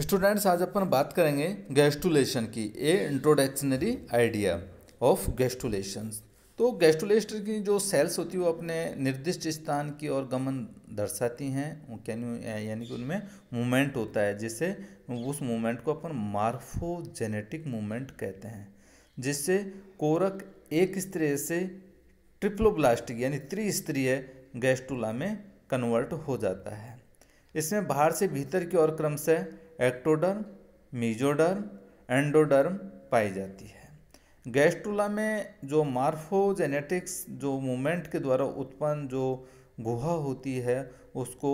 students आज अपन बात करेंगे गैस्टुलेशन की a introductory idea of gastrulation तो गैस्टुलेशन की जो सेल्स होती है वो अपने निर्दिष्ट स्थान की ओर गमन दर्शाती हैं यानी कि उनमें मूवमेंट होता है जिसे उस मूवमेंट को अपन मार्फोजेनेटिक मूवमेंट कहते हैं जिससे कोरक एक स्त्री से ट्रिप्लोब्लास्टिक यानी त्रिस्त्रीय गैस्टुला में कन्वर्ट हो जाता है इसमें बाहर से भीतर की ओर क्रमशः एक्टोडर्म मीजोडर्म एंडोडर्म पाई जाती है गैस्ट्रोला में जो मार्फोजेनेटिक्स जो मूवमेंट के द्वारा उत्पन्न जो गुहा होती है उसको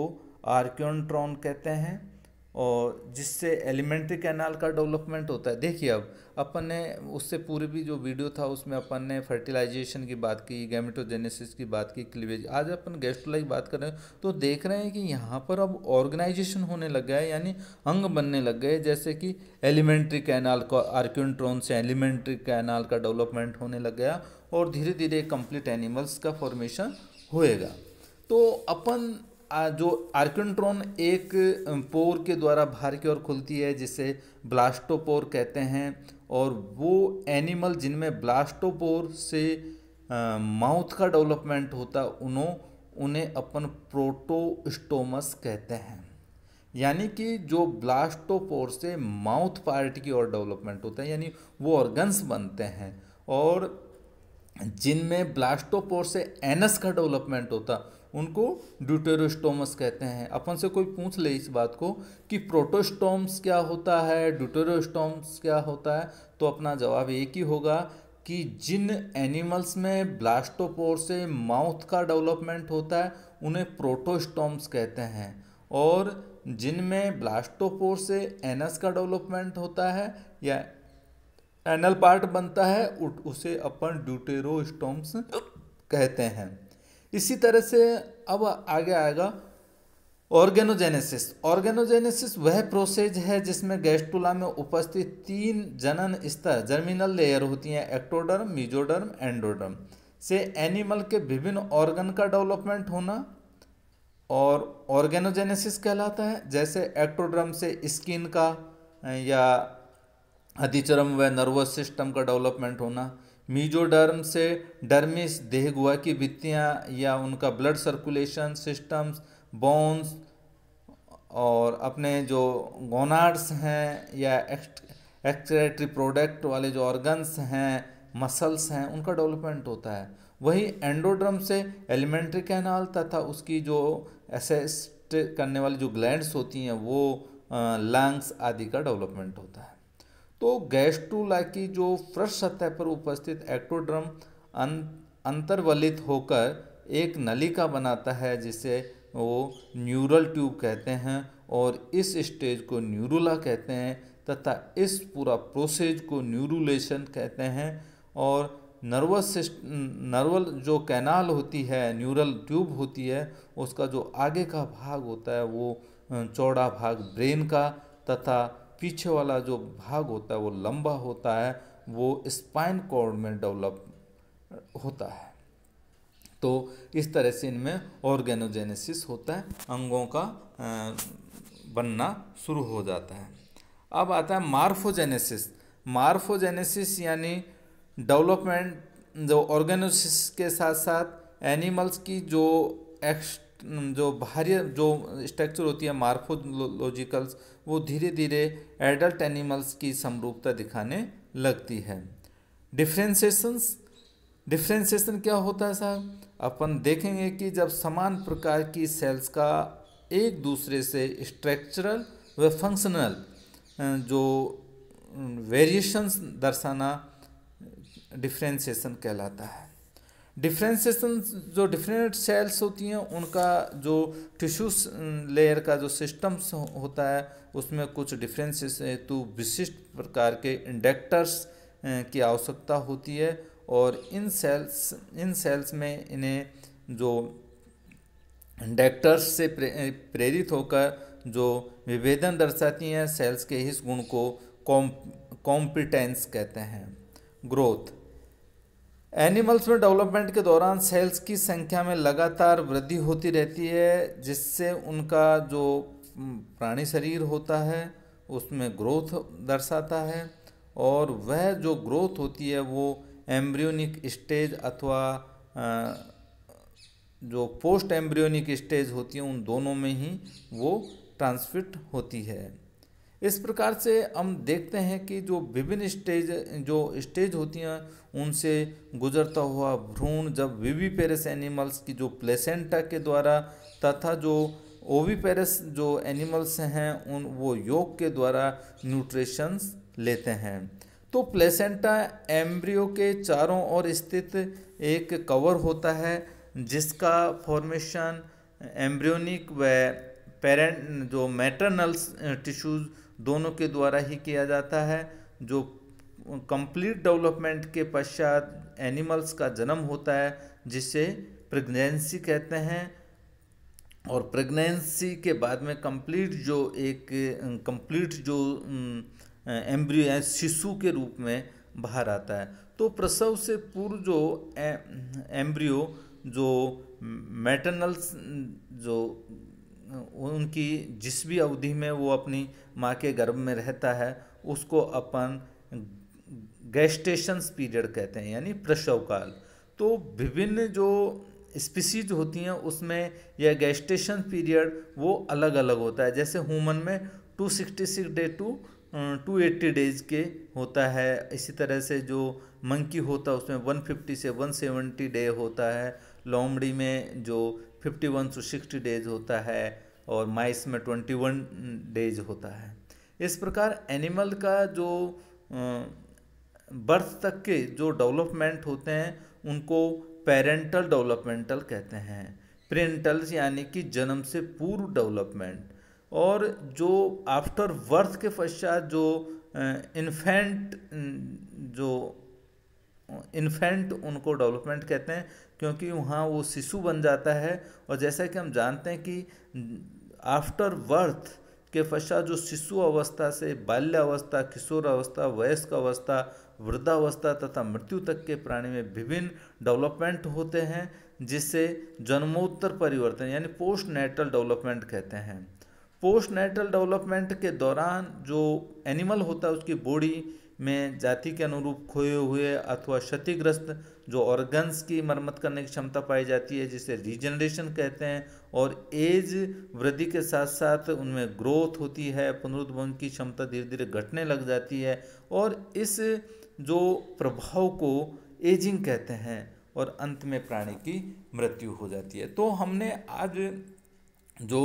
आर्क्योन्ट्रॉन कहते हैं और जिससे एलिमेंट्री कैनाल का डेवलपमेंट होता है देखिए अब अपन ने उससे पूरे भी जो वीडियो था उसमें अपन ने फर्टिलाइजेशन की बात की गैमेटोजेनेसिस की बात की क्लीवेज आज अपन गैस्ट्रोलाई बात कर रहे हैं तो देख रहे हैं कि यहाँ पर अब ऑर्गेनाइजेशन होने लग गया है यानी अंग बनने लग गए जैसे कि एलिमेंट्री कैनाल का आर्क्यूनट्रोन से एलिमेंट्री कैनाल का डेवलपमेंट होने लग गया और धीरे धीरे कंप्लीट एनिमल्स का फॉर्मेशन होएगा तो अपन जो आर्कनट्रॉन एक पोर के द्वारा बाहर की ओर खुलती है जिसे ब्लास्टोपोर कहते हैं और वो एनिमल जिनमें ब्लास्टोपोर से माउथ का डेवलपमेंट होता उन्हों उन्हें अपन प्रोटोस्टोमस कहते हैं यानी कि जो ब्लास्टोपोर से माउथ पार्ट की ओर डेवलपमेंट होता है यानी वो ऑर्गन्स बनते हैं और जिनमें ब्लास्टोपोर से एनस का डेवलपमेंट होता उनको ड्यूटेरोस्टोमस कहते हैं अपन से कोई पूछ ले इस बात को कि प्रोटोस्टोम्स क्या होता है ड्यूटेरोस्टोम्स क्या होता है तो अपना जवाब एक ही होगा कि जिन एनिमल्स में ब्लास्टोपोर से माउथ का डेवलपमेंट होता है उन्हें प्रोटोस्टोम्स कहते हैं और जिनमें ब्लास्टोपोर से एनस का डेवलपमेंट होता है या एनल पार्ट बनता है उसे अपन ड्यूटेरोस्टोम्स कहते हैं इसी तरह से अब आगे आएगा ऑर्गेनोजेनेसिस ऑर्गेनोजेनेसिस वह प्रोसेस है जिसमें गैस्टुला में उपस्थित तीन जनन स्तर जर्मिनल लेयर होती हैं एक्टोडर्म मीजोडर्म एंडोडर्म से एनिमल के विभिन्न ऑर्गन का डेवलपमेंट होना और ऑर्गेनोजेनेसिस कहलाता है जैसे एक्टोड्रम से स्किन का या अधिचरम व नर्वस सिस्टम का डेवलपमेंट होना मीजोडर्म से डर्मिस देह की भित्तियाँ या उनका ब्लड सर्कुलेशन सिस्टम्स बोन्स और अपने जो गोनार्ड्स हैं या एक्सक्रेटरी प्रोडक्ट वाले जो ऑर्गन्स हैं मसल्स हैं उनका डेवलपमेंट होता है वही एंडोड्रम से एलिमेंट्री कैनाल तथा उसकी जो एसेस्ट करने वाली जो ग्लैंड्स होती हैं वो लंग्स आदि का डेवलपमेंट होता है तो गैस्ट्रूला की जो फ्रश सतह पर उपस्थित एक्टोड्रम अं, अंतर्वलित होकर एक नलिका बनाता है जिसे वो न्यूरल ट्यूब कहते हैं और इस स्टेज को न्यूरुला कहते हैं तथा इस पूरा प्रोसेज को न्यूरुलेशन कहते हैं और नर्वस नर्वल जो कैनाल होती है न्यूरल ट्यूब होती है उसका जो आगे का भाग होता है वो चौड़ा भाग ब्रेन का तथा पीछे वाला जो भाग होता है वो लंबा होता है वो स्पाइन कॉर्ड में डेवलप होता है तो इस तरह से इनमें ऑर्गेनोजेनेसिस होता है अंगों का बनना शुरू हो जाता है अब आता है मार्फोजेनेसिस मार्फोजेनेसिस यानी डेवलपमेंट जो ऑर्गेनोसिस के साथ साथ एनिमल्स की जो एक्स जो बाहरी जो स्ट्रक्चर होती है मार्फोलॉजिकल्स वो धीरे धीरे एडल्ट एनिमल्स की समरूपता दिखाने लगती है डिफ्रेंसेशंस डिफ्रेंसेशन क्या होता है साहब अपन देखेंगे कि जब समान प्रकार की सेल्स का एक दूसरे से स्ट्रक्चरल व फंक्शनल जो वेरिएशंस दर्शाना डिफ्रेंसेशन कहलाता है डिफ्रेंसेशन जो डिफरेंट सेल्स होती हैं उनका जो टिश्यू लेयर का जो सिस्टम्स होता है उसमें कुछ डिफरेंसेस हेतु विशिष्ट प्रकार के इंडेक्टर्स की आवश्यकता होती है और इन सेल्स इन सेल्स में इन्हें जो इंडेक्टर्स से प्रेरित होकर जो विभेदन दर्शाती हैं सेल्स के इस गुण को कॉम कॉम्पिटेंस कहते हैं ग्रोथ एनिमल्स में डेवलपमेंट के दौरान सेल्स की संख्या में लगातार वृद्धि होती रहती है जिससे उनका जो प्राणी शरीर होता है उसमें ग्रोथ दर्शाता है और वह जो ग्रोथ होती है वो एम्ब्रियोनिक स्टेज अथवा जो पोस्ट एम्ब्रियोनिक स्टेज होती है उन दोनों में ही वो ट्रांसफिट होती है इस प्रकार से हम देखते हैं कि जो विभिन्न स्टेज जो स्टेज होती हैं उनसे गुजरता हुआ भ्रूण जब वीवी पेरस एनिमल्स की जो प्लेसेंटा के द्वारा तथा जो ओवी पेरस जो एनिमल्स हैं उन वो योग के द्वारा न्यूट्रिशंस लेते हैं तो प्लेसेंटा एम्ब्रियो के चारों ओर स्थित एक कवर होता है जिसका फॉर्मेशन एम्ब्रियोनिक व पेरेंट जो मैटरनल्स टिश्यूज़ दोनों के द्वारा ही किया जाता है जो कंप्लीट डेवलपमेंट के पश्चात एनिमल्स का जन्म होता है जिसे प्रेगनेंसी कहते हैं और प्रेगनेंसी के बाद में कंप्लीट जो एक कंप्लीट जो एम्ब्रियो अं, शिशु के रूप में बाहर आता है तो प्रसव से पूर्व जो एम्ब्रियो अं, जो मैटरनल्स जो उनकी जिस भी अवधि में वो अपनी माँ के गर्भ में रहता है उसको अपन गैस्टेशंस पीरियड कहते हैं यानी प्रसव काल तो विभिन्न जो स्पीसीज होती हैं उसमें यह गैस्टेशन पीरियड वो अलग अलग होता है जैसे ह्यूमन में 266 डे टू 280 डेज के होता है इसी तरह से जो मंकी होता है उसमें 150 से 170 डे होता है लोमड़ी में जो fifty one to sixty days होता है और माइस में ट्वेंटी वन डेज होता है इस प्रकार एनिमल का जो बर्थ तक के जो डेवलपमेंट होते हैं उनको पेरेंटल डेवलपमेंटल कहते हैं प्रिंटल यानी कि जन्म से पूर्व डेवलपमेंट और जो आफ्टर बर्थ के पश्चात जो इन्फेंट जो इन्फेंट उनको डेवलपमेंट कहते हैं क्योंकि वहाँ वो शिशु बन जाता है और जैसा कि हम जानते हैं कि आफ्टर बर्थ के पश्चात जो शिशु अवस्था से बाल्यावस्था किशोर अवस्था वयस्क अवस्था वृद्धावस्था तथा मृत्यु तक के प्राणी में विभिन्न डेवलपमेंट होते हैं जिसे जन्मोत्तर परिवर्तन यानी पोस्ट नेटल डेवलपमेंट कहते हैं पोस्ट नेटल डेवलपमेंट के दौरान जो एनिमल होता है उसकी बॉडी में जाति के अनुरूप खोए हुए अथवा क्षतिग्रस्त जो ऑर्गन्स की मरम्मत करने की क्षमता पाई जाती है जिसे रीजनरेशन कहते हैं और एज वृद्धि के साथ साथ उनमें ग्रोथ होती है पुनरुद्भवन की क्षमता धीरे धीरे घटने लग जाती है और इस जो प्रभाव को एजिंग कहते हैं और अंत में प्राणी की मृत्यु हो जाती है तो हमने आज जो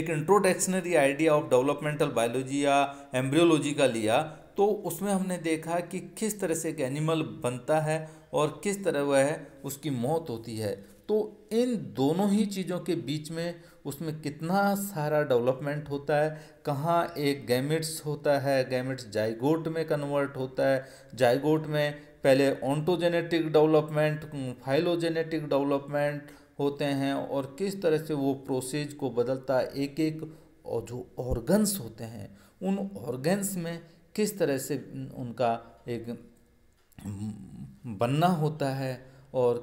एक introductory idea of developmental biology या एम्ब्रियोलॉजी का लिया तो उसमें हमने देखा कि किस तरह से एक एनिमल बनता है और किस तरह वह उसकी मौत होती है तो इन दोनों ही चीज़ों के बीच में उसमें कितना सारा डेवलपमेंट होता है कहाँ एक गैमिट्स होता है गैमिट्स जाइगोट में कन्वर्ट होता है जाइगोट में पहले ऑन्टोजेनेटिक डेवलपमेंट फाइलोजेनेटिक डेवलपमेंट होते हैं और किस तरह से वो प्रोसेज को बदलता है एक एक और जो ऑर्गन्स होते हैं उन ऑर्गन्स में किस तरह से उनका एक बनना होता है और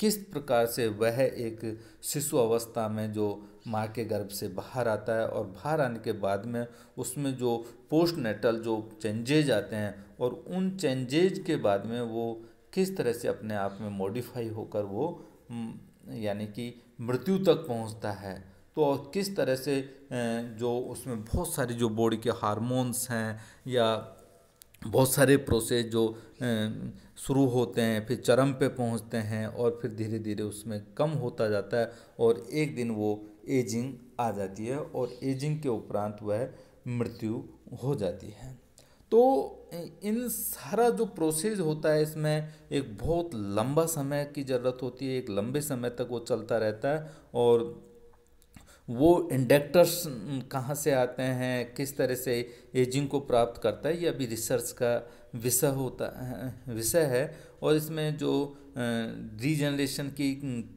किस प्रकार से वह एक शिशु अवस्था में जो माँ के गर्भ से बाहर आता है और बाहर आने के बाद में उसमें जो पोस्ट नेटल जो चेंजेज आते हैं और उन चेंजेज के बाद में वो किस तरह से अपने आप में मॉडिफाई होकर वो हम्म, यानी कि मृत्यु तक पहुंचता है तो किस तरह से जो उसमें बहुत सारी जो बॉडी के हार्मोन्स हैं या बहुत सारे प्रोसेस जो शुरू होते हैं फिर चरम पे पहुंचते हैं और फिर धीरे धीरे उसमें कम होता जाता है और एक दिन वो एजिंग आ जाती है और एजिंग के उपरांत वह मृत्यु हो जाती है तो इन सारा जो प्रोसेस होता है इसमें एक बहुत लंबा समय की ज़रूरत होती है एक लंबे समय तक वो चलता रहता है और वो इंडेक्टर्स कहाँ से आते हैं किस तरह से एजिंग को प्राप्त करता है ये अभी रिसर्च का विषय होता है विषय है और इसमें जो रीजनरेशन की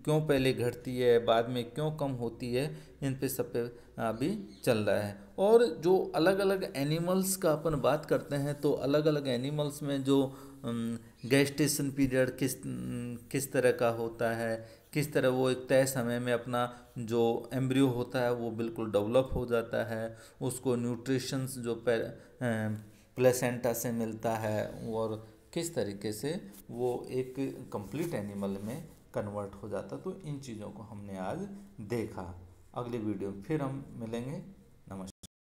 क्यों पहले घटती है बाद में क्यों कम होती है इन पे सब पे अभी चल रहा है और जो अलग अलग एनिमल्स का अपन बात करते हैं तो अलग अलग एनिमल्स में जो गैस्टेशन पीरियड किस किस तरह का होता है किस तरह वो एक तय समय में अपना जो एम्ब्रियो होता है वो बिल्कुल डेवलप हो जाता है उसको न्यूट्रिशंस जो प्लेसेंटा से मिलता है और किस तरीके से वो एक कंप्लीट एनिमल में कन्वर्ट हो जाता तो इन चीज़ों को हमने आज देखा अगली वीडियो में फिर हम मिलेंगे